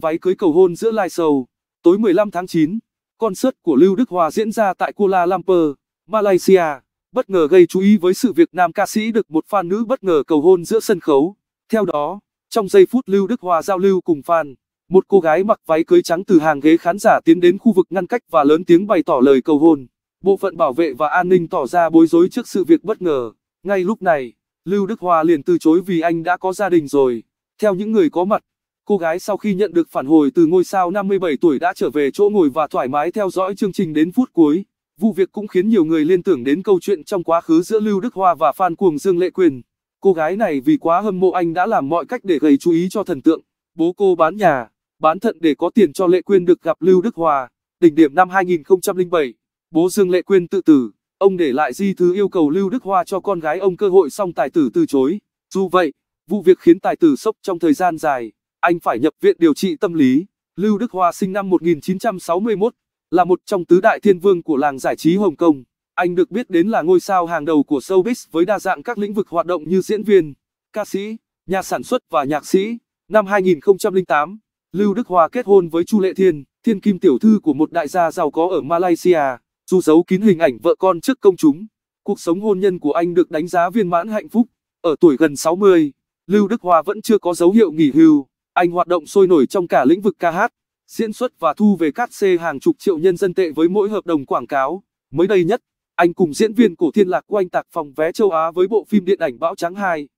Váy cưới cầu hôn giữa live show, tối 15 tháng 9, concert của Lưu Đức Hòa diễn ra tại Kuala Lumpur, Malaysia, bất ngờ gây chú ý với sự việc nam ca sĩ được một fan nữ bất ngờ cầu hôn giữa sân khấu. Theo đó, trong giây phút Lưu Đức Hòa giao lưu cùng fan, một cô gái mặc váy cưới trắng từ hàng ghế khán giả tiến đến khu vực ngăn cách và lớn tiếng bày tỏ lời cầu hôn. Bộ phận bảo vệ và an ninh tỏ ra bối rối trước sự việc bất ngờ. Ngay lúc này, Lưu Đức Hòa liền từ chối vì anh đã có gia đình rồi. Theo những người có mặt, Cô gái sau khi nhận được phản hồi từ ngôi sao 57 tuổi đã trở về chỗ ngồi và thoải mái theo dõi chương trình đến phút cuối. Vụ việc cũng khiến nhiều người liên tưởng đến câu chuyện trong quá khứ giữa Lưu Đức Hoa và Phan Cuồng Dương Lệ Quyền. Cô gái này vì quá hâm mộ anh đã làm mọi cách để gây chú ý cho thần tượng. Bố cô bán nhà, bán thận để có tiền cho Lệ Quyên được gặp Lưu Đức Hòa. Đỉnh điểm năm 2007, bố Dương Lệ Quyên tự tử. Ông để lại di thư yêu cầu Lưu Đức Hoa cho con gái ông cơ hội song tài tử từ chối. Dù vậy, vụ việc khiến tài tử sốc trong thời gian dài anh phải nhập viện điều trị tâm lý. Lưu Đức Hoa sinh năm 1961, là một trong tứ đại thiên vương của làng giải trí Hồng Kông. Anh được biết đến là ngôi sao hàng đầu của showbiz với đa dạng các lĩnh vực hoạt động như diễn viên, ca sĩ, nhà sản xuất và nhạc sĩ. Năm 2008, Lưu Đức Hoa kết hôn với Chu Lệ Thiên, thiên kim tiểu thư của một đại gia giàu có ở Malaysia, dù giấu kín hình ảnh vợ con trước công chúng. Cuộc sống hôn nhân của anh được đánh giá viên mãn hạnh phúc. Ở tuổi gần 60, Lưu Đức Hoa vẫn chưa có dấu hiệu nghỉ hưu. Anh hoạt động sôi nổi trong cả lĩnh vực ca hát, diễn xuất và thu về cát xê hàng chục triệu nhân dân tệ với mỗi hợp đồng quảng cáo. Mới đây nhất, anh cùng diễn viên cổ thiên lạc của tạc phòng vé châu Á với bộ phim điện ảnh Bão Trắng 2.